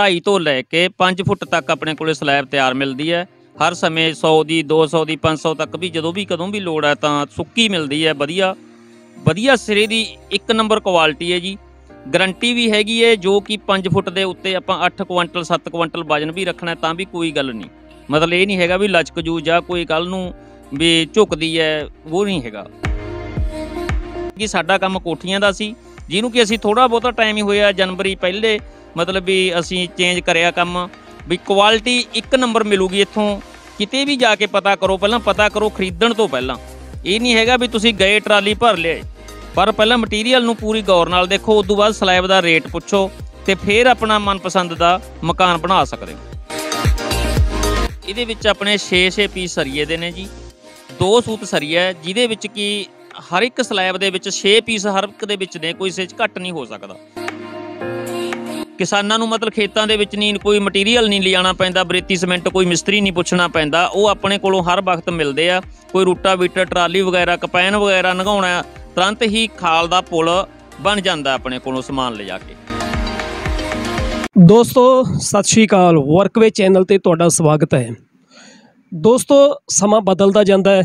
2.5 ਤੋਂ ਲੈ ਕੇ 5 ਫੁੱਟ ਤੱਕ ਆਪਣੇ ਕੋਲੇ ਸਲੈਬ ਤਿਆਰ ਮਿਲਦੀ ਹੈ ਹਰ ਸਮੇਂ 100 ਦੀ 200 ਦੀ 500 ਤੱਕ ਵੀ ਜਦੋਂ ਵੀ ਕਦੋਂ ਵੀ ਲੋੜ ਹੈ ਤਾਂ ਸੁੱਕੀ ਮਿਲਦੀ ਹੈ ਵਧੀਆ ਵਧੀਆ ਸਿਰੇ ਦੀ ਇੱਕ ਨੰਬਰ ਕੁਆਲਿਟੀ ਹੈ ਜੀ ਗਰੰਟੀ ਵੀ ਹੈਗੀ ਹੈ ਜੋ ਕਿ 5 ਫੁੱਟ ਦੇ ਉੱਤੇ ਆਪਾਂ 8 ਕੁਇੰਟਲ 7 ਕੁਇੰਟਲ ਵਜਨ ਵੀ ਰੱਖਣਾ ਤਾਂ ਵੀ ਕੋਈ ਗੱਲ ਨਹੀਂ ਮਤਲਬ ਇਹ ਨਹੀਂ ਹੈਗਾ ਵੀ ਲਚਕ ਜੂ ਜਾਂ ਕੋਈ ਕੱਲ ਨੂੰ ਵੀ ਝੁਕਦੀ ਹੈ ਉਹ ਨਹੀਂ ਹੈਗਾ ਕਿ ਸਾਡਾ ਕੰਮ ਕੋਠੀਆਂ ਦਾ ਸੀ ਜਿਹਨੂੰ ਕਿ ਅਸੀਂ ਥੋੜਾ ਬਹੁਤਾ ਟਾਈਮ ਹੀ ਹੋਇਆ ਜਨਵਰੀ ਪਹਿਲੇ ਮਤਲਬ ਵੀ ਅਸੀਂ ਚੇਂਜ ਕਰਿਆ ਕੰਮ ਵੀ ਕੁਆਲਿਟੀ ਇੱਕ ਨੰਬਰ ਮਿਲੂਗੀ ਇੱਥੋਂ ਕਿਤੇ ਵੀ ਜਾ ਕੇ ਪਤਾ ਕਰੋ ਪਹਿਲਾਂ ਪਤਾ ਕਰੋ ਖਰੀਦਣ ਤੋਂ ਪਹਿਲਾਂ ਇਹ ਨਹੀਂ ਹੈਗਾ ਵੀ ਤੁਸੀਂ ਗਏ ਟਰਾਲੀ ਭਰ ਲਿਆ ਪਰ ਪਹਿਲਾਂ ਮਟੀਰੀਅਲ ਨੂੰ ਪੂਰੀ ਗੌਰ ਨਾਲ ਦੇਖੋ ਉਸ ਤੋਂ ਬਾਅਦ ਸਲੈਬ ਦਾ ਰੇਟ ਪੁੱਛੋ ਤੇ ਫਿਰ ਆਪਣਾ ਮਨਪਸੰਦ ਦਾ ਮਕਾਨ ਬਣਾ ਸਕਦੇ ਹੋ ਇਹਦੇ ਵਿੱਚ ਆਪਣੇ 6-6 ਪੀਸ ਸਰੀਏ ਦੇ ਨੇ ਜੀ ਦੋ ਸੂਤ ਸਰੀਆ ਜਿਹਦੇ ਵਿੱਚ ਕੀ ਹਰ ਇੱਕ ਸਲੈਬ ਦੇ ਵਿੱਚ 6 ਪੀਸ ਹਰ ਇੱਕ ਦੇ ਵਿੱਚ ਨੇ ਕੋਈ ਇਸ ਵਿੱਚ ਘੱਟ ਨਹੀਂ ਹੋ ਸਕਦਾ ਕਿਸਾਨਾਂ ਨੂੰ ਮਤਲਬ ਖੇਤਾਂ ਦੇ ਵਿੱਚ ਨਹੀਂ ਕੋਈ ਮਟੀਰੀਅਲ ਨਹੀਂ ਲਿਆਣਾ ਪੈਂਦਾ ਬ੍ਰੇਤੀ ਸਿਮੈਂਟ ਕੋਈ ਮਿਸਤਰੀ ਨਹੀਂ ਪੁੱਛਣਾ ਪੈਂਦਾ ਉਹ ਆਪਣੇ ਕੋਲੋਂ ਹਰ ਵਕਤ ਮਿਲਦੇ ਆ ਕੋਈ ਰੂਟਾ ਵੀਟਰ ਟਰਾਲੀ ਵਗੈਰਾ ਕਪੈਨ ਵਗੈਰਾ ਨਗਾਉਣਾ ਤੁਰੰਤ ਹੀ ਖਾਲ ਦਾ ਪੁਲ ਬਣ ਜਾਂਦਾ ਆਪਣੇ ਕੋਲੋਂ ਸਮਾਨ ਲਿਜਾ ਕੇ ਦੋਸਤੋ ਸਤਿ ਸ਼੍ਰੀ ਅਕਾਲ ਵਰਕਵੇ ਚੈਨਲ ਤੇ ਤੁਹਾਡਾ ਸਵਾਗਤ ਹੈ ਦੋਸਤੋ ਸਮਾਂ ਬਦਲਦਾ ਜਾਂਦਾ ਹੈ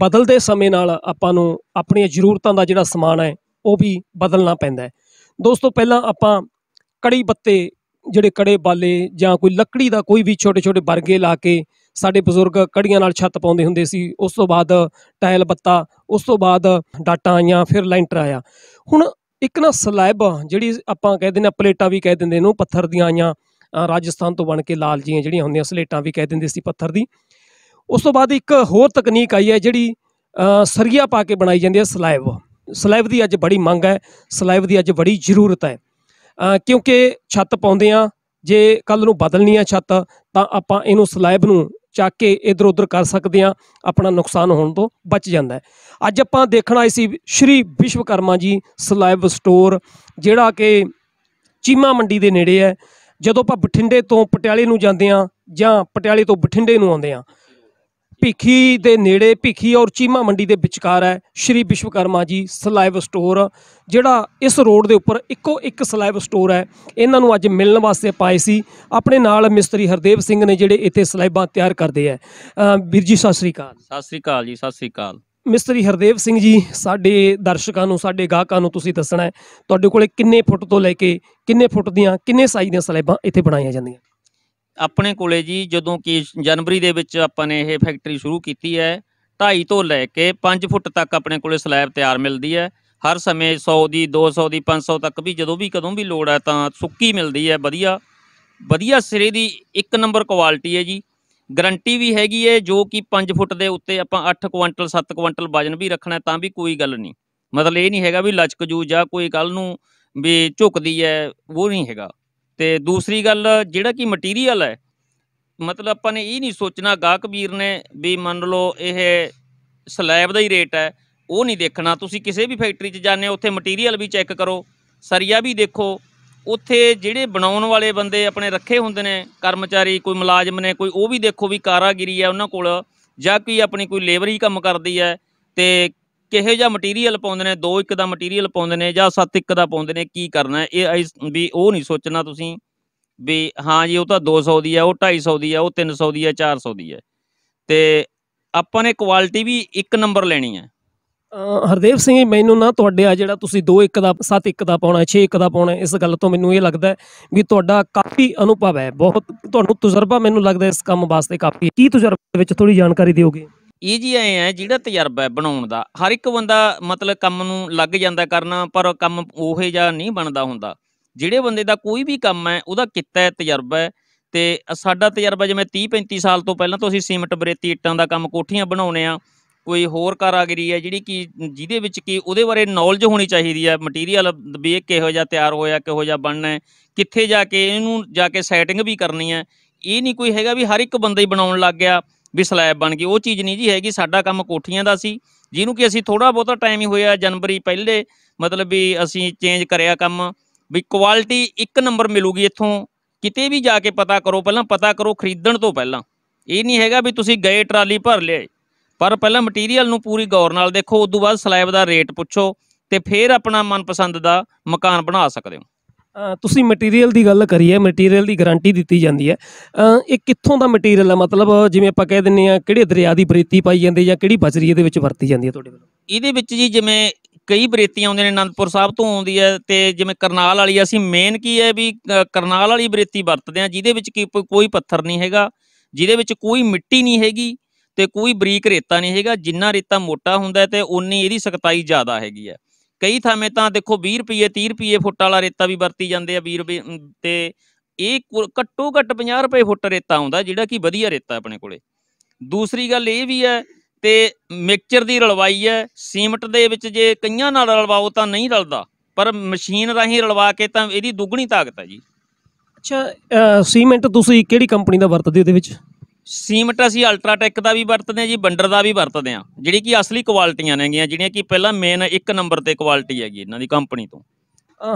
ਬਦਲਦੇ ਸਮੇਂ ਨਾਲ ਆਪਾਂ ਨੂੰ ਆਪਣੀਆਂ ਜ਼ਰੂਰਤਾਂ ਦਾ ਜਿਹੜਾ ਸਮਾਨ ਹੈ ਉਹ ਵੀ ਬਦਲਣਾ ਪੈਂਦਾ ਹੈ ਦੋਸਤੋ ਪਹਿਲਾਂ ਆਪਾਂ ਕੜੀ ਪੱਤੇ ਜਿਹੜੇ ਕੜੇ ਬਾਲੇ ਜਾਂ ਕੋਈ ਲੱਕੜੀ ਦਾ ਕੋਈ ਵੀ ਛੋਟੇ ਛੋਟੇ ਵਰਗੇ ਲਾ ਕੇ ਸਾਡੇ ਬਜ਼ੁਰਗ ਕੜੀਆਂ ਨਾਲ ਛੱਤ ਪਾਉਂਦੇ ਹੁੰਦੇ ਸੀ ਉਸ ਤੋਂ ਬਾਅਦ ਟਾਇਲ ਬੱਤਾ ਉਸ ਤੋਂ ਬਾਅਦ ਡਾਟਾ ਆਈਆਂ ਫਿਰ ਲੈਂਟਰ ਆਇਆ ਹੁਣ ਇੱਕ ਨਾ ਸਲੈਬ ਜਿਹੜੀ ਆਪਾਂ ਕਹਿ ਦਿੰਦੇ ਆ ਪਲੇਟਾਂ ਵੀ ਕਹਿ ਦਿੰਦੇ ਨੂੰ ਪੱਥਰ ਦੀਆਂ ਆਈਆਂ ਰਾਜਸਥਾਨ ਤੋਂ ਬਣ ਕੇ ਲਾਲ ਜੀਆਂ ਜਿਹੜੀਆਂ ਹੁੰਦੀਆਂ ਸਲੇਟਾਂ ਵੀ ਕਹਿ ਦਿੰਦੇ ਸੀ ਪੱਥਰ ਦੀ ਉਸ ਤੋਂ ਬਾਅਦ ਇੱਕ ਹੋਰ ਤਕਨੀਕ ਆਈ ਹੈ ਜਿਹੜੀ ਸਰੀਆ ਪਾ ਕੇ ਬਣਾਈ ਜਾਂਦੀ ਹੈ ਸਲੈਬ ਸਲੈਬ ਦੀ ਅੱਜ ਬੜੀ ਮੰਗ ਹੈ ਸਲੈਬ ਦੀ ਅੱਜ ਬੜੀ ਜ਼ਰੂਰਤ ਹੈ ਕਿਉਂਕਿ ਛੱਤ ਪਾਉਂਦੇ ਆ ਜੇ ਕੱਲ ਨੂੰ ਬਦਲਣੀ ਆ ਛੱਤ ਤਾਂ ਆਪਾਂ ਇਹਨੂੰ ਸਲੈਬ ਨੂੰ ਚੱਕ ਕੇ ਇਧਰ ਉਧਰ ਕਰ ਸਕਦੇ ਆ ਆਪਣਾ ਨੁਕਸਾਨ ਹੋਣ ਤੋਂ ਬਚ ਜਾਂਦਾ ਅੱਜ ਆਪਾਂ ਦੇਖਣ ਆਏ ਸੀ ਸ਼੍ਰੀ ਵਿਸ਼ਵਕਰਮਾ ਜੀ ਸਲੈਬ ਸਟੋਰ ਜਿਹੜਾ ਕਿ ਚੀਮਾ ਮੰਡੀ ਦੇ ਨੇੜੇ ਹੈ ਜਦੋਂ ਆਪਾਂ ਬਠਿੰਡੇ ਤੋਂ ਪਟਿਆਲੇ ਨੂੰ ਜਾਂਦੇ ਆ ਜਾਂ ਪਟਿਆਲੇ ਤੋਂ ਬਠਿੰਡੇ ਨੂੰ ਆਉਂਦੇ ਆ ਭਿੱਖੀ ਦੇ ਨੇੜੇ ਭਿੱਖੀ ਔਰ ਚੀਮਾ ਮੰਡੀ ਦੇ ਵਿਚਕਾਰ ਹੈ ਸ਼੍ਰੀ ਵਿਸ਼ਵਕਰਮਾ ਜੀ ਸਲਾਈਵ ਸਟੋਰ ਜਿਹੜਾ ਇਸ ਰੋਡ ਦੇ ਉੱਪਰ ਇੱਕੋ ਇੱਕ ਸਲਾਈਵ ਸਟੋਰ ਹੈ ਇਹਨਾਂ ਨੂੰ ਅੱਜ ਮਿਲਣ ਵਾਸਤੇ ਪਾਏ ਸੀ ਆਪਣੇ ਨਾਲ ਮਿਸਤਰੀ ਹਰਦੇਵ ਸਿੰਘ ਨੇ ਜਿਹੜੇ ਇੱਥੇ ਸਲਾਈਵਾਂ ਤਿਆਰ ਕਰਦੇ ਆ ਵੀਰ ਜੀ ਸਤਿ ਸ੍ਰੀ ਅਕਾਲ ਸਤਿ ਸ੍ਰੀ ਅਕਾਲ ਜੀ ਸਤਿ ਸ੍ਰੀ ਅਕਾਲ ਮਿਸਤਰੀ ਹਰਦੇਵ ਸਿੰਘ ਜੀ ਸਾਡੇ ਦਰਸ਼ਕਾਂ ਨੂੰ ਸਾਡੇ ਗਾਹਕਾਂ ਨੂੰ ਤੁਸੀਂ ਦੱਸਣਾ ਹੈ ਤੁਹਾਡੇ ਕੋਲੇ ਕਿੰਨੇ ਫੁੱਟ ਤੋਂ ਲੈ ਕੇ ਕਿੰਨੇ ਫੁੱਟ ਦੀਆਂ ਕਿੰਨੇ ਸਾਈਜ਼ ਦੀਆਂ ਸਲਾਈਵਾਂ ਇੱਥੇ ਬਣਾਈਆਂ ਜਾਂਦੀਆਂ ਆਪਣੇ ਕੋਲੇ ਜੀ ਜਦੋਂ ਕਿ ਜਨਵਰੀ ਦੇ ਵਿੱਚ ਆਪਾਂ ਨੇ ਇਹ ਫੈਕਟਰੀ ਸ਼ੁਰੂ ਕੀਤੀ ਹੈ 2.5 ਤੋਂ ਲੈ ਕੇ 5 ਫੁੱਟ ਤੱਕ ਆਪਣੇ ਕੋਲੇ ਸਲੈਬ ਤਿਆਰ ਮਿਲਦੀ ਹੈ ਹਰ ਸਮੇਂ 100 ਦੀ 200 ਦੀ 500 ਤੱਕ ਵੀ ਜਦੋਂ ਵੀ ਕਦੋਂ ਵੀ ਲੋੜ ਹੈ ਤਾਂ ਸੁੱਕੀ ਮਿਲਦੀ ਹੈ ਵਧੀਆ ਵਧੀਆ ਸਿਰੇ ਦੀ ਇੱਕ ਨੰਬਰ ਕੁਆਲਿਟੀ ਹੈ ਜੀ ਗਰੰਟੀ ਵੀ ਹੈਗੀ ਹੈ ਜੋ ਕਿ 5 ਫੁੱਟ ਦੇ ਉੱਤੇ ਆਪਾਂ 8 ਕੁਇੰਟਲ 7 ਕੁਇੰਟਲ ਵਜਨ ਵੀ ਰੱਖਣਾ ਤਾਂ ਵੀ ਕੋਈ ਗੱਲ ਨਹੀਂ ਮਤਲਬ ਇਹ ਨਹੀਂ ਹੈਗਾ ਵੀ ਲਚਕ ਜੂ ਜਾਂ ਕੋਈ ਕੱਲ ਨੂੰ ਵੀ ਝੁਕਦੀ ਹੈ ਉਹ ਨਹੀਂ ਹੈਗਾ ਤੇ ਦੂਸਰੀ ਗੱਲ ਜਿਹੜਾ ਕਿ ਮਟੀਰੀਅਲ ਹੈ ਮਤਲਬ ਆਪਾਂ ਨੇ ਇਹ ਨਹੀਂ ਸੋਚਣਾ ਗਾਹਕ ਵੀਰ ਨੇ ਵੀ ਮੰਨ ਲਓ ਇਹ ਸਲੈਬ ਦਾ ਹੀ ਰੇਟ ਹੈ ਉਹ ਨਹੀਂ ਦੇਖਣਾ ਤੁਸੀਂ ਕਿਸੇ ਵੀ ਫੈਕਟਰੀ 'ਚ ਜਾਂਦੇ ਉੱਥੇ ਮਟੀਰੀਅਲ ਵੀ ਚੈੱਕ ਕਰੋ ਸਰੀਆ ਵੀ ਦੇਖੋ ਉੱਥੇ ਜਿਹੜੇ ਬਣਾਉਣ ਵਾਲੇ ਬੰਦੇ ਆਪਣੇ ਰੱਖੇ ਹੁੰਦੇ ਨੇ ਕਰਮਚਾਰੀ ਕੋਈ ਮੁਲਾਜ਼ਮ ਨੇ ਕੋਈ ਉਹ ਵੀ ਦੇਖੋ ਵੀ ਕਾਰਾਗਿਰੀ ਹੈ ਉਹਨਾਂ ਕੋਲ ਜਾਂ ਕੋਈ ਆਪਣੀ ਕੋਈ ਲੇਬਰ ਹੀ ਕੰਮ ਕਰਦੀ ਹੈ ਤੇ ਕਿਹੇ ਜਾਂ ਮਟੀਰੀਅਲ ਪਾਉਂਦੇ ਨੇ 2 1 ਦਾ ਮਟੀਰੀਅਲ ਪਾਉਂਦੇ ਨੇ ਜਾਂ 7 1 ਦਾ ਪਾਉਂਦੇ ਨੇ ਕੀ ਕਰਨਾ ਇਹ ਵੀ ਉਹ ਨਹੀਂ ਸੋਚਣਾ ਤੁਸੀਂ ਵੀ ਹਾਂ ਜੀ ਉਹ ਤਾਂ 200 ਦੀ ਆ ਉਹ 250 ਦੀ ਆ ਉਹ 300 ਦੀ ਆ 400 ਦੀ ਆ ਤੇ ਆਪਾਂ ਨੇ ਕੁਆਲਿਟੀ ਵੀ ਇੱਕ ਨੰਬਰ ਲੈਣੀ ਹੈ ਹਰਦੇਵ ਸਿੰਘ ਮੈਨੂੰ ਨਾ ਤੁਹਾਡੇ ਆ ਜਿਹੜਾ ਤੁਸੀਂ 2 1 ਦਾ 7 1 ਦਾ ਪਾਉਣਾ 6 1 ਦਾ ਪਾਉਣਾ ਇਸ ਗੱਲ ਤੋਂ ਮੈਨੂੰ ਇਹ ਲੱਗਦਾ ਵੀ ਤੁਹਾਡਾ ਕਾਫੀ ਅਨੁਭਵ ਹੈ ਬਹੁਤ ਤੁਹਾਨੂੰ ਤਜਰਬਾ ਮੈਨੂੰ ਲੱਗਦਾ ਇਸ ਕੰਮ ਵਾਸਤੇ ਕਾਫੀ ਕੀ ਤਜਰਬੇ ਵਿੱਚ ਥੋੜੀ ਜਾਣਕਾਰੀ ਦਿਓਗੇ ਈਜੀ ਐ ਹੈ ਜਿਹੜਾ ਤਜਰਬਾ ਹੈ ਬਣਾਉਣ ਦਾ ਹਰ ਇੱਕ ਬੰਦਾ ਮਤਲਬ ਕੰਮ ਨੂੰ ਲੱਗ ਜਾਂਦਾ ਕਰਨਾ ਪਰ ਕੰਮ ਉਹੇ ਜਾਂ ਨਹੀਂ ਬਣਦਾ ਹੁੰਦਾ ਜਿਹੜੇ ਬੰਦੇ ਦਾ ਕੋਈ ਵੀ ਕੰਮ ਹੈ ਉਹਦਾ ਕਿੱਤਾ ਹੈ ਤਜਰਬਾ ਹੈ ਤੇ ਸਾਡਾ ਤਜਰਬਾ ਜਿਵੇਂ 30 35 ਸਾਲ ਤੋਂ ਪਹਿਲਾਂ ਤੋਂ ਅਸੀਂ ਸੀਮਟ ਬਰੇਤੀ ਇੱਟਾਂ ਦਾ ਕੰਮ ਕੋਠੀਆਂ ਬਣਾਉਨੇ ਆ ਕੋਈ ਹੋਰ ਕਾਰਾਗਰੀ ਹੈ ਜਿਹੜੀ ਕਿ ਜਿਹਦੇ ਵਿੱਚ ਕੀ ਉਹਦੇ ਬਾਰੇ ਨੌਲੇਜ ਹੋਣੀ ਚਾਹੀਦੀ ਹੈ ਮਟੀਰੀਅਲ ਵੀ ਇਹ ਕਿਹੋ ਜਿਹਾ ਤਿਆਰ ਹੋਇਆ ਕਿਹੋ ਜਿਹਾ ਬਣਨਾ ਹੈ ਕਿੱਥੇ ਜਾ ਕੇ ਇਹਨੂੰ ਜਾ ਕੇ ਸੈਟਿੰਗ ਵੀ ਕਰਨੀ ਹੈ ਇਹ ਨਹੀਂ ਕੋਈ ਹੈਗਾ ਵੀ ਹਰ ਇੱਕ ਬੰਦਾ ਹੀ ਬਣਾਉਣ ਲੱਗ ਗਿਆ ਵੀ ਸਲੈਬ ਬਣ ਗਈ ਉਹ ਚੀਜ਼ ਨਹੀਂ ਜੀ ਹੈਗੀ ਸਾਡਾ ਕੰਮ ਕੋਠੀਆਂ ਦਾ ਸੀ ਜਿਹਨੂੰ ਕਿ ਅਸੀਂ ਥੋੜਾ ਬਹੁਤਾ ਟਾਈਮ ਹੀ ਹੋਇਆ ਜਨਵਰੀ ਪਹਿਲੇ ਮਤਲਬ ਵੀ ਅਸੀਂ ਚੇਂਜ ਕਰਿਆ ਕੰਮ ਵੀ ਕੁਆਲਿਟੀ ਇੱਕ ਨੰਬਰ ਮਿਲੂਗੀ ਇੱਥੋਂ ਕਿਤੇ ਵੀ ਜਾ ਕੇ ਪਤਾ ਕਰੋ ਪਹਿਲਾਂ ਪਤਾ ਕਰੋ ਖਰੀਦਣ ਤੋਂ ਪਹਿਲਾਂ ਇਹ ਨਹੀਂ ਹੈਗਾ ਵੀ ਤੁਸੀਂ ਗਏ ਟਰਾਲੀ ਭਰ ਲਿਆ ਪਰ ਪਹਿਲਾਂ ਮਟੀਰੀਅਲ ਨੂੰ ਪੂਰੀ ਗੌਰ ਨਾਲ ਦੇਖੋ ਉਸ ਤੋਂ ਬਾਅਦ ਸਲੈਬ ਦਾ ਰੇਟ ਪੁੱਛੋ ਤੇ ਫਿਰ ਆਪਣਾ ਮਨਪਸੰਦ ਦਾ ਮਕਾਨ ਬਣਾ ਸਕਦੇ ਹੋ ਤੁਸੀਂ ਮਟੀਰੀਅਲ ਦੀ ਗੱਲ ਕਰੀ ਹੈ ਮਟੀਰੀਅਲ ਦੀ ਗਾਰੰਟੀ ਦਿੱਤੀ ਜਾਂਦੀ ਹੈ ਇਹ ਕਿੱਥੋਂ ਦਾ ਮਟੀਰੀਅਲ ਹੈ ਮਤਲਬ ਜਿਵੇਂ ਆਪਾਂ ਕਹਿ ਦਿੰਨੇ ਆ ਕਿਹੜੇ ਦਰਿਆ ਦੀ ਬਰੇਤੀ ਪਾਈ ਜਾਂਦੀ ਜਾਂ ਕਿਹੜੀ ਬਜਰੀ ਇਹਦੇ ਵਿੱਚ ਵਰਤੀ ਜਾਂਦੀ ਹੈ ਤੁਹਾਡੇ ਵੱਲੋਂ ਇਹਦੇ ਵਿੱਚ ਜੀ ਜਿਵੇਂ ਕਈ ਬਰੇਤੀਆਂ ਆਉਂਦੇ ਨੇ ਅਨੰਦਪੁਰ ਸਾਹਿਬ ਤੋਂ ਆਉਂਦੀ ਹੈ ਤੇ ਜਿਵੇਂ ਕਰਨਾਲ ਵਾਲੀ ਅਸੀਂ ਮੇਨ ਕੀ ਹੈ ਵੀ ਕਰਨਾਲ ਵਾਲੀ ਬਰੇਤੀ ਵਰਤਦੇ ਆ ਜਿਹਦੇ ਵਿੱਚ ਕੋਈ ਪੱਥਰ ਨਹੀਂ ਹੈਗਾ ਜਿਹਦੇ ਵਿੱਚ ਕੋਈ ਮਿੱਟੀ ਨਹੀਂ ਹੈਗੀ ਤੇ ਕੋਈ ਬਰੀਕ ਰੇਤਾ ਨਹੀਂ ਹੈਗਾ ਜਿੰਨਾ ਰੇਤਾ ਮੋਟਾ ਹੁੰਦਾ ਤੇ ਉਨੀ ਇਹਦੀ ਸਖਤਾਈ ਜ਼ਿਆਦਾ ਹੈਗੀ ਹੈ ਕਈ ਥਾਵੇਂ ਤਾਂ ਦੇਖੋ 20 ਰੁਪਏ 30 ਰੁਪਏ ਫੁੱਟ ਵਾਲਾ ਰੇਤਾ ਵੀ ਵਰਤੀ ਜਾਂਦੇ ਆ 20 ਰੁਪਏ ਤੇ ਇਹ ਘੱਟੋ ਘੱਟ 50 ਰੁਪਏ ਫੁੱਟ ਰੇਤਾ ਆਉਂਦਾ ਜਿਹੜਾ ਕਿ ਵਧੀਆ ਰੇਤਾ ਆਪਣੇ ਕੋਲੇ ਦੂਸਰੀ ਗੱਲ ਇਹ ਵੀ ਹੈ ਤੇ ਮਿਕਸਚਰ ਦੀ ਰਲਵਾਈ ਹੈ ਸੀਮਟ ਦੇ ਵਿੱਚ ਜੇ ਕਈਆਂ ਨਾਲ ਰਲਵਾਓ ਤਾਂ ਨਹੀਂ ਰਲਦਾ ਪਰ ਮਸ਼ੀਨ ਰਾਹੀਂ ਰਲਵਾ ਕੇ ਤਾਂ ਇਹਦੀ ਦੁੱਗਣੀ ਤਾਕਤ ਹੈ ਜੀ ਅੱਛਾ ਸੀਮੈਂਟ ਤੁਸੀਂ ਕਿਹੜੀ ਕੰਪਨੀ ਦਾ ਵਰਤਦੇ ਹੋ ਇਹਦੇ ਵਿੱਚ ਸੀਮਟ ਅਸੀਂ ਅਲਟਰਾਟੈਕ ਦਾ ਵੀ ਵਰਤਦੇ ਆ ਜੀ ਬੰਡਰ ਦਾ ਵੀ ਵਰਤਦੇ ਆ ਜਿਹੜੀ ਕਿ ਅਸਲੀ ਕੁਆਲਿਟੀਆਂ ਨੇਗੀਆਂ ਜਿਹੜੀਆਂ ਕਿ ਪਹਿਲਾਂ ਮੇਨ ਇੱਕ ਨੰਬਰ ਤੇ ਕੁਆਲਿਟੀ ਹੈਗੀ ਇਹਨਾਂ ਦੀ ਕੰਪਨੀ ਤੋਂ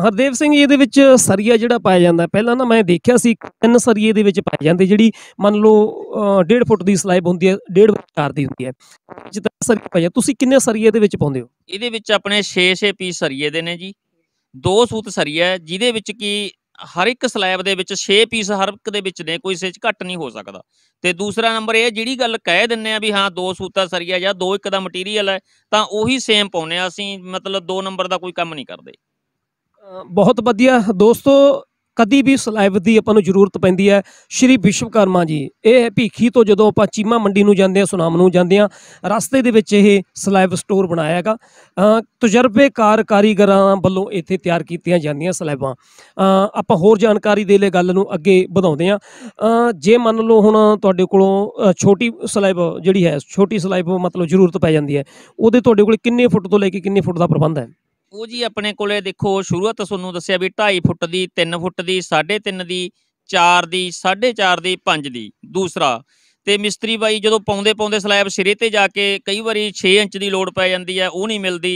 ਹਰਦੇਵ ਸਿੰਘ ਜੀ ਇਹਦੇ ਵਿੱਚ ਸਰੀਆ ਜਿਹੜਾ ਪਾਇਆ ਜਾਂਦਾ ਪਹਿਲਾਂ ਨਾ ਮੈਂ ਦੇਖਿਆ ਸੀ ਤਿੰਨ ਸਰੀਏ ਦੇ ਵਿੱਚ ਪਾਏ ਜਾਂਦੇ ਜਿਹੜੀ ਮੰਨ ਲਓ 1.5 ਫੁੱਟ ਦੀ ਸਲਾਈਬ ਹੁੰਦੀ ਹੈ 1.5 4 ਦੀ ਹੁੰਦੀ ਹੈ ਜਿੱਦਾਂ ਸਰੀਆ ਪਾਇਆ ਤੁਸੀਂ ਕਿੰਨੇ ਸਰੀਏ ਦੇ ਵਿੱਚ ਪਾਉਂਦੇ ਹੋ ਇਹਦੇ ਵਿੱਚ ਆਪਣੇ 6-6 ਪੀਸ ਸਰੀਏ ਦੇ ਨੇ ਜੀ ਦੋ ਸੂਤ ਸਰੀਆ ਜਿਹਦੇ ਵਿੱਚ ਕੀ ਹਰ ਇੱਕ ਸਲੈਬ ਦੇ ਵਿੱਚ 6 ਪੀਸ ਹਰ ਇੱਕ ਦੇ ਵਿੱਚ ਨੇ ਕੋਈ ਸੇਚ ਘੱਟ ਨਹੀਂ ਹੋ ਸਕਦਾ ਤੇ ਦੂਸਰਾ ਨੰਬਰ ਇਹ ਜਿਹੜੀ ਗੱਲ ਕਹਿ ਦਿੰਨੇ ਆ ਵੀ ਹਾਂ ਦੋ ਸੂਤਾ ਸਰੀਆ ਜਾਂ ਦੋ ਇੱਕ ਦਾ ਮਟੀਰੀਅਲ ਹੈ ਤਾਂ ਉਹੀ ਸੇਮ ਪਾਉਨੇ ਆ ਅਸੀਂ ਮਤਲਬ ਦੋ ਨੰਬਰ ਦਾ ਕੋਈ ਕੰਮ ਨਹੀਂ ਕਰਦੇ ਬਹੁਤ ਵਧੀਆ ਦੋਸਤੋ ਕਦੀ ਵੀ ਸਲਾਈਵ ਦੀ ਆਪਾਂ ਨੂੰ ਜ਼ਰੂਰਤ ਪੈਂਦੀ ਹੈ ਸ਼੍ਰੀ ਵਿਸ਼ਵਕਰਮਾ ਜੀ ਇਹ ਹੈ ਭੀਖੀ ਤੋਂ ਜਦੋਂ ਆਪਾਂ ਚੀਮਾ ਮੰਡੀ ਨੂੰ ਜਾਂਦੇ ਆ ਸੁਨਾਮ ਨੂੰ ਜਾਂਦੇ ਆ ਰਸਤੇ ਦੇ ਵਿੱਚ ਇਹ ਸਲਾਈਵ ਸਟੋਰ ਬਣਾਇਆ ਹੈਗਾ ਤਜਰਬੇਕਾਰ ਕਾਰੀਗਰਾਂ ਵੱਲੋਂ ਇੱਥੇ ਤਿਆਰ ਕੀਤੀਆਂ ਜਾਂਦੀਆਂ ਸਲਾਈਵਾਂ ਆਪਾਂ ਹੋਰ ਜਾਣਕਾਰੀ ਦੇ ਲਈ ਗੱਲ ਨੂੰ ਅੱਗੇ ਵਧਾਉਂਦੇ ਆ ਜੇ ਮੰਨ ਲਓ ਹੁਣ ਤੁਹਾਡੇ ਕੋਲੋਂ ਛੋਟੀ ਸਲਾਈਵ ਜਿਹੜੀ ਹੈ ਛੋਟੀ ਸਲਾਈਵ ਮਤਲਬ ਜ਼ਰੂਰਤ ਪੈ ਜਾਂਦੀ ਹੈ ਉਹਦੇ ਤੁਹਾਡੇ ਕੋਲ ਕਿੰਨੇ ਫੁੱਟ ਤੋਂ ਲੈ ਕੇ ਕਿੰਨੇ ਫੁੱਟ ਦਾ ਪ੍ਰਬੰਧ ਹੈ ਉਹ ਜੀ ਆਪਣੇ ਕੋਲੇ ਦੇਖੋ ਸ਼ੁਰੂਆਤ ਤੁਹਾਨੂੰ ਦੱਸਿਆ ਵੀ 2.5 ਫੁੱਟ ਦੀ 3 ਫੁੱਟ ਦੀ 3.5 ਦੀ 4 ਦੀ 4.5 ਦੀ 5 ਦੀ ਦੂਸਰਾ ਤੇ ਮਿਸਤਰੀ ਬਾਈ ਜਦੋਂ ਪਾਉਂਦੇ ਪਾਉਂਦੇ ਸਲੈਬ ਸਿਰੇ ਤੇ ਜਾ ਕੇ ਕਈ ਵਾਰੀ 6 ਇੰਚ ਦੀ ਲੋਡ ਪੈ ਜਾਂਦੀ ਹੈ ਉਹ ਨਹੀਂ ਮਿਲਦੀ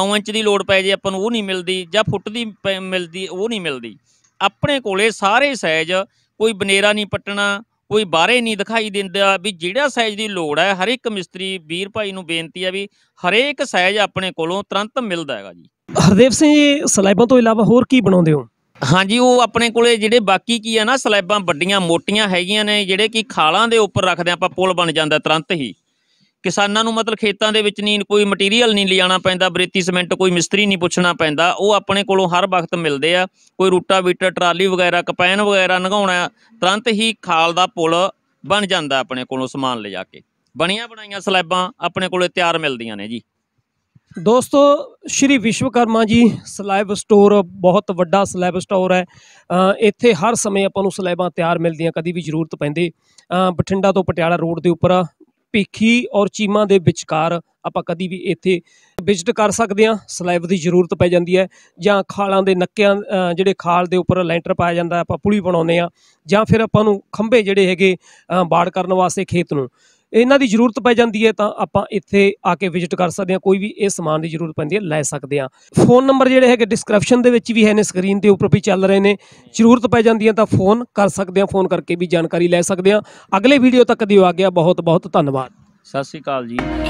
9 ਇੰਚ ਦੀ ਲੋਡ ਪੈ ਜੇ ਆਪਾਂ ਨੂੰ ਉਹ ਨਹੀਂ ਮਿਲਦੀ ਜਾਂ ਫੁੱਟ ਦੀ ਮਿਲਦੀ ਉਹ ਨਹੀਂ ਮਿਲਦੀ ਆਪਣੇ ਕੋਲੇ ਸਾਰੇ ਸਾਈਜ਼ ਕੋਈ ਬਨੇਰਾ ਨਹੀਂ ਪਟਣਾ ਕੋਈ ਬਾਹਰੇ ਨਹੀਂ ਦਿਖਾਈ ਦਿੰਦਾ ਵੀ ਜਿਹੜਾ ਸਾਈਜ਼ ਦੀ ਲੋੜ ਹੈ ਹਰ ਇੱਕ ਮਿਸਤਰੀ ਵੀਰ ਭਾਈ ਨੂੰ ਬੇਨਤੀ ਹੈ ਵੀ ਹਰੇਕ ਸਾਈਜ਼ ਆਪਣੇ ਕੋਲੋਂ ਤੁਰੰਤ ਮਿਲਦਾ ਹੈਗਾ ਜੀ ਹਰਦੇਵ ਸਿੰਘ ਜੀ ਸਲੈਬਾਂ ਤੋਂ ਇਲਾਵਾ ਹੋਰ ਕੀ ਬਣਾਉਂਦੇ ਹੋ ਹਾਂਜੀ ਉਹ ਆਪਣੇ ਕੋਲੇ ਜਿਹੜੇ ਬਾਕੀ ਕੀ ਆ ਨਾ ਸਲੈਬਾਂ ਵੱਡੀਆਂ ਮੋਟੀਆਂ ਹੈਗੀਆਂ ਨੇ ਜਿਹੜੇ ਕਿ ਖਾਲਾਂ ਦੇ ਉੱਪਰ ਰੱਖਦੇ ਆਪਾਂ ਪੁਲ ਬਣ ਜਾਂਦਾ ਤੁਰੰਤ ਹੀ ਕਿਸਾਨਾਂ ਨੂੰ ਮਤਲਬ ਖੇਤਾਂ ਦੇ ਵਿੱਚ ਨਹੀਂ ਕੋਈ ਮਟੀਰੀਅਲ ਨਹੀਂ ਲਿਆਣਾ ਪੈਂਦਾ ਬ੍ਰੇਤੀ ਸਿਮੈਂਟ ਕੋਈ ਮਿਸਤਰੀ ਨਹੀਂ ਪੁੱਛਣਾ ਪੈਂਦਾ ਉਹ ਆਪਣੇ ਕੋਲੋਂ ਹਰ ਵਕਤ ਮਿਲਦੇ ਆ ਕੋਈ ਰੂਟਾ ਵੀਟਰ ਟਰਾਲੀ ਵਗੈਰਾ ਕਪੈਨ ਵਗੈਰਾ ਨਗਾਉਣਾ ਤੁਰੰਤ ਹੀ ਖਾਲ ਦਾ ਪੁਲ ਬਣ ਜਾਂਦਾ ਆਪਣੇ ਕੋਲੋਂ ਸਮਾਨ ਲਿਜਾ ਕੇ ਬਣੀਆਂ ਬਣਾਈਆਂ ਸਲੈਬਾਂ ਆਪਣੇ ਕੋਲੇ ਤਿਆਰ ਮਿਲਦੀਆਂ ਨੇ ਜੀ ਦੋਸਤੋ ਸ਼੍ਰੀ ਵਿਸ਼ਵਕਰਮਾ ਜੀ ਸਲੈਬ ਸਟੋਰ ਬਹੁਤ ਵੱਡਾ ਸਲੈਬ ਸਟੋਰ ਹੈ ਇੱਥੇ ਹਰ ਸਮੇਂ ਆਪਾਂ ਨੂੰ ਸਲੈਬਾਂ ਤਿਆਰ ਮਿਲਦੀਆਂ ਕਦੀ ਵੀ ਜ਼ਰੂਰਤ ਪੈਂਦੀ ਬਠਿੰਡਾ ਤੋਂ ਪਟਿਆਲਾ ਰੋਡ ਦੇ ਉੱਪਰ ਪੀਖੀ ਔਰ ਚੀਮਾ ਦੇ ਵਿਚਕਾਰ ਆਪਾਂ ਕਦੀ ਵੀ ਇੱਥੇ ਵਿਜ਼ਿਟ ਕਰ ਸਕਦੇ ਹਾਂ ਸਲੈਬ ਦੀ ਜ਼ਰੂਰਤ ਪੈ ਜਾਂਦੀ ਹੈ ਜਾਂ ਖਾਲਾਂ ਦੇ ਨੱਕਿਆਂ ਜਿਹੜੇ ਖਾਲ ਦੇ ਉੱਪਰ ਲੈਂਟਰ ਪਾਇਆ ਜਾਂਦਾ ਆਪਾਂ ਪੁਲੀ ਬਣਾਉਂਦੇ ਆ ਜਾਂ ਫਿਰ ਆਪਾਂ ਨੂੰ ਖੰਭੇ ਜਿਹੜੇ ਹੈਗੇ ਬਾੜ ਕਰਨ ਵਾਸਤੇ ਖੇਤ ਨੂੰ ਇਹਨਾਂ ਦੀ ਜ਼ਰੂਰਤ ਪੈ ਜਾਂਦੀ ਹੈ ਤਾਂ ਆਪਾਂ ਇੱਥੇ ਆ ਕੇ ਵਿਜ਼ਿਟ ਕਰ ਸਕਦੇ ਹਾਂ ਕੋਈ ਵੀ ਇਹ ਸਮਾਨ ਦੀ ਜ਼ਰੂਰਤ ਪੈਂਦੀ ਹੈ ਲੈ ਸਕਦੇ ਹਾਂ ਫੋਨ ਨੰਬਰ ਜਿਹੜੇ ਹੈਗੇ ਡਿਸਕ੍ਰਿਪਸ਼ਨ ਦੇ ਵਿੱਚ ਵੀ ਹੈ ਨੇ ਸਕਰੀਨ ਦੇ ਉੱਪਰ ਵੀ ਚੱਲ ਰਹੇ ਨੇ ਜ਼ਰੂਰਤ ਪੈ ਜਾਂਦੀ ਹੈ ਤਾਂ ਫੋਨ ਕਰ ਸਕਦੇ ਹਾਂ ਫੋਨ ਕਰਕੇ ਵੀ ਜਾਣਕਾਰੀ ਲੈ ਸਕਦੇ ਹਾਂ ਅਗਲੇ ਵੀਡੀਓ ਤੱਕ ਦਿਓ ਆ ਗਿਆ ਬਹੁਤ ਬਹੁਤ ਧੰਨਵਾਦ ਸਤਿ ਸ਼੍ਰੀ ਅਕਾਲ ਜੀ